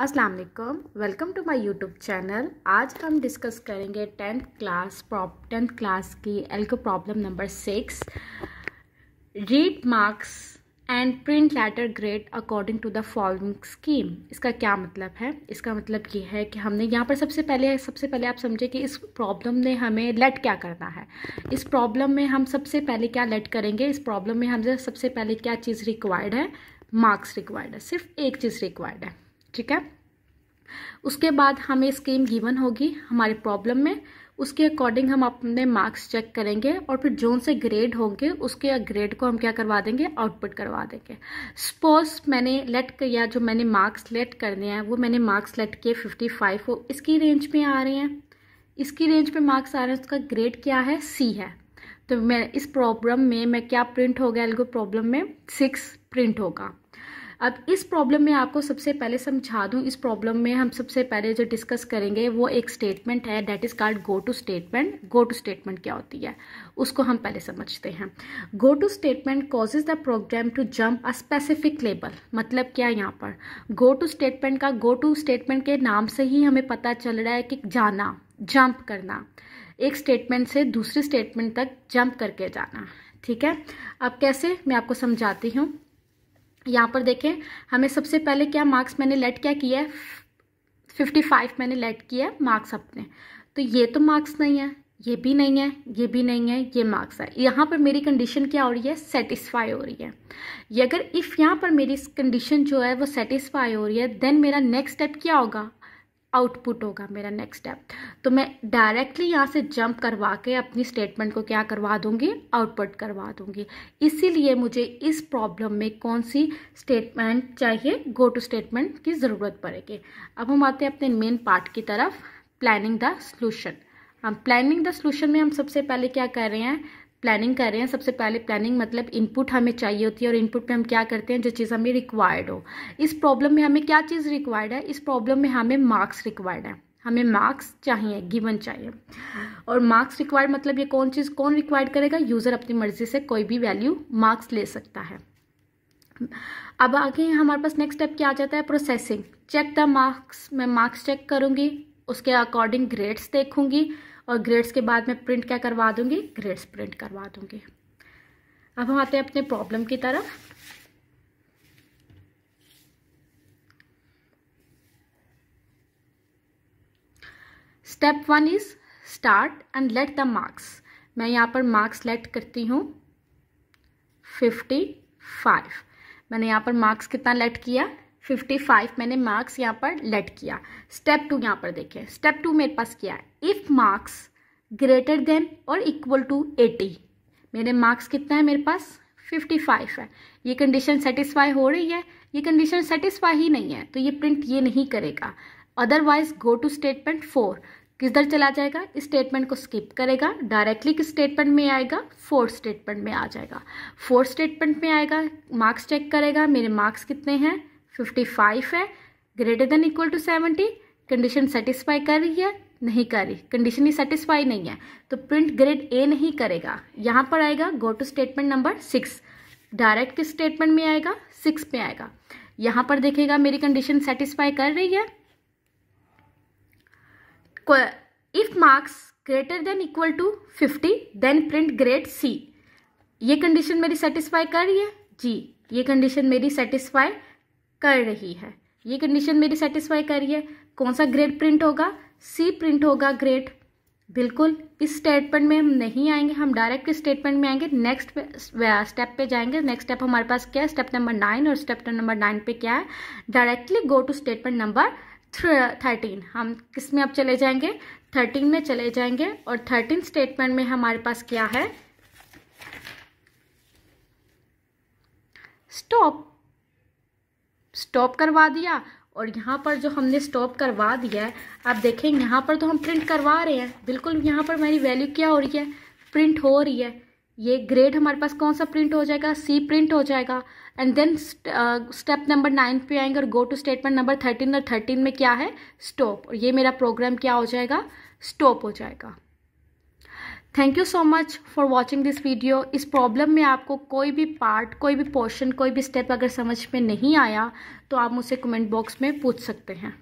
Aslam welcome to my YouTube channel आज हम discuss करेंगे टेंथ क्लास प्रॉप टेंथ क्लास की algo problem number six read marks and print letter grade according to the following scheme इसका क्या मतलब है इसका मतलब ये है कि हमने यहाँ पर सबसे पहले सबसे पहले आप समझे कि इस प्रॉब्लम ने हमें लेट क्या करना है इस प्रॉब्लम में हम सबसे पहले क्या लेट करेंगे इस प्रॉब्लम में हमसे सबसे पहले क्या चीज़ रिक्वायर्ड है मार्क्स रिक्वायर्ड है सिर्फ एक चीज़ रिक्वायर्ड है ठीक है उसके बाद हमें स्कीम गिवन होगी हमारे प्रॉब्लम में उसके अकॉर्डिंग हम अपने मार्क्स चेक करेंगे और फिर जोन से ग्रेड होंगे उसके ग्रेड को हम क्या करवा देंगे आउटपुट करवा देंगे सपोज मैंने लेट किया जो मैंने मार्क्स लेट करने हैं वो मैंने मार्क्स लेट किए 55 हो इसकी रेंज में आ रहे हैं इसकी रेंज में मार्क्स आ रहे हैं उसका ग्रेड क्या है सी है तो मैं इस प्रॉब्लम में मैं क्या प्रिंट होगा एल्गो प्रॉब्लम में सिक्स प्रिंट होगा अब इस प्रॉब्लम में आपको सबसे पहले समझा दूँ इस प्रॉब्लम में हम सबसे पहले जो डिस्कस करेंगे वो एक स्टेटमेंट है that is called go to statement go to statement क्या होती है उसको हम पहले समझते हैं go to statement causes the program to jump a specific label मतलब क्या यहाँ पर गो टू स्टेटमेंट का गो टू स्टेटमेंट के नाम से ही हमें पता चल रहा है कि जाना जंप करना एक स्टेटमेंट से दूसरे स्टेटमेंट तक जंप करके जाना ठीक है अब कैसे मैं आपको समझाती हूँ यहाँ पर देखें हमें सबसे पहले क्या मार्क्स मैंने लेट क्या किया है फिफ्टी फाइव मैंने लेट किया है मार्क्स अपने तो ये तो मार्क्स नहीं है ये भी नहीं है ये भी नहीं है ये मार्क्स है यहाँ पर मेरी कंडीशन क्या हो रही है सेटिस्फाई हो रही है ये अगर इफ़ यहाँ पर मेरी कंडीशन जो है वो सेटिस्फाई हो रही है देन मेरा नेक्स्ट स्टेप क्या होगा आउटपुट होगा मेरा नेक्स्ट स्टेप तो मैं डायरेक्टली यहाँ से जंप करवा के अपनी स्टेटमेंट को क्या करवा दूंगी आउटपुट करवा दूँगी इसीलिए मुझे इस प्रॉब्लम में कौन सी स्टेटमेंट चाहिए गो टू स्टेटमेंट की ज़रूरत पड़ेगी अब हम आते हैं अपने मेन पार्ट की तरफ प्लानिंग द सोल्यूशन हम प्लानिंग द सोल्यूशन में हम सबसे पहले क्या कर रहे हैं प्लानिंग कर रहे हैं सबसे पहले प्लानिंग मतलब इनपुट हमें चाहिए होती है और इनपुट में हम क्या करते हैं जो चीज़ हमें रिक्वायर्ड हो इस प्रॉब्लम में हमें क्या चीज़ रिक्वायर्ड है इस प्रॉब्लम में हमें मार्क्स रिक्वायर्ड है हमें मार्क्स चाहिए गिवन चाहिए और मार्क्स रिक्वायर्ड मतलब ये कौन चीज़ कौन रिक्वायर्ड करेगा यूज़र अपनी मर्जी से कोई भी वैल्यू मार्क्स ले सकता है अब आगे हमारे पास नेक्स्ट स्टेप क्या आ जाता है प्रोसेसिंग चेक द मार्क्स मैं मार्क्स चेक करूँगी उसके अकॉर्डिंग ग्रेड्स देखूँगी और ग्रेड्स के बाद में प्रिंट क्या करवा दूँगी ग्रेड्स प्रिंट करवा दूँगी अब हम आते हैं अपने प्रॉब्लम की तरफ step one is start and let the marks मैं यहाँ पर मार्क्स सेलेक्ट करती हूँ फिफ्टी फाइव मैंने यहाँ पर मार्क्स कितना लेट किया 55 मैंने मार्क्स यहाँ पर लेट किया स्टेप टू यहाँ पर देखें स्टेप टू मेरे पास क्या है इफ़ मार्क्स ग्रेटर देन और इक्वल टू 80 मेरे मार्क्स कितना है मेरे पास 55 है ये कंडीशन सेटिस्फाई हो रही है ये कंडीशन सेटिस्फाई ही नहीं है तो ये प्रिंट ये नहीं करेगा otherwise go to statement four किधर चला जाएगा इस स्टेटमेंट को स्किप करेगा डायरेक्टली किस स्टेटमेंट में आएगा फोर्थ स्टेटमेंट में आ जाएगा फोर्थ स्टेटमेंट में आएगा मार्क्स चेक करेगा मेरे मार्क्स कितने हैं 55 है greater than equal to 70 condition satisfy कर रही है नहीं कर रही कंडीशन ही सेटिस्फाई नहीं है तो प्रिंट ग्रेड ए नहीं करेगा यहाँ पर आएगा go to statement number six direct किस स्टेटमेंट में आएगा सिक्स में आएगा यहाँ पर देखेगा मेरी कंडीशन सेटिस्फाई कर रही है if marks greater than equal to fifty then print grade C ये कंडीशन मेरी सेटिस्फाई कर रही है जी ये कंडीशन मेरी सेटिस्फाई कर रही है ये कंडीशन मेरी सेटिस्फाई कर रही है कौन सा ग्रेड प्रिंट होगा सी प्रिंट होगा ग्रेड बिल्कुल इस स्टेटमेंट में हम नहीं आएंगे हम डायरेक्ट स्टेटमेंट में आएंगे नेक्स्ट स्टेप पे जाएंगे नेक्स्ट स्टेप हमारे पास क्या है स्टेप नंबर नाइन और स्टेप नंबर नाइन पे क्या है directly go to statement number thirteen हम किस में अब चले जाएंगे थर्टीन में चले जाएंगे और थर्टीन स्टेटमेंट में हमारे पास क्या है स्टॉप स्टॉप करवा दिया और यहाँ पर जो हमने स्टॉप करवा दिया है आप देखें यहाँ पर तो हम प्रिंट करवा रहे हैं बिल्कुल यहाँ पर मेरी वैल्यू क्या हो रही है प्रिंट हो रही है ये ग्रेड हमारे पास कौन सा प्रिंट हो जाएगा सी प्रिंट हो जाएगा and then step number nine पे आएंगे और go to statement number thirteen और थर्टीन में क्या है स्टॉप और ये मेरा प्रोग्राम क्या हो जाएगा स्टॉप हो जाएगा thank you so much for watching this video इस प्रॉब्लम में आपको कोई भी पार्ट कोई भी पोर्शन कोई भी स्टेप अगर समझ में नहीं आया तो आप मुझसे कमेंट बॉक्स में पूछ सकते हैं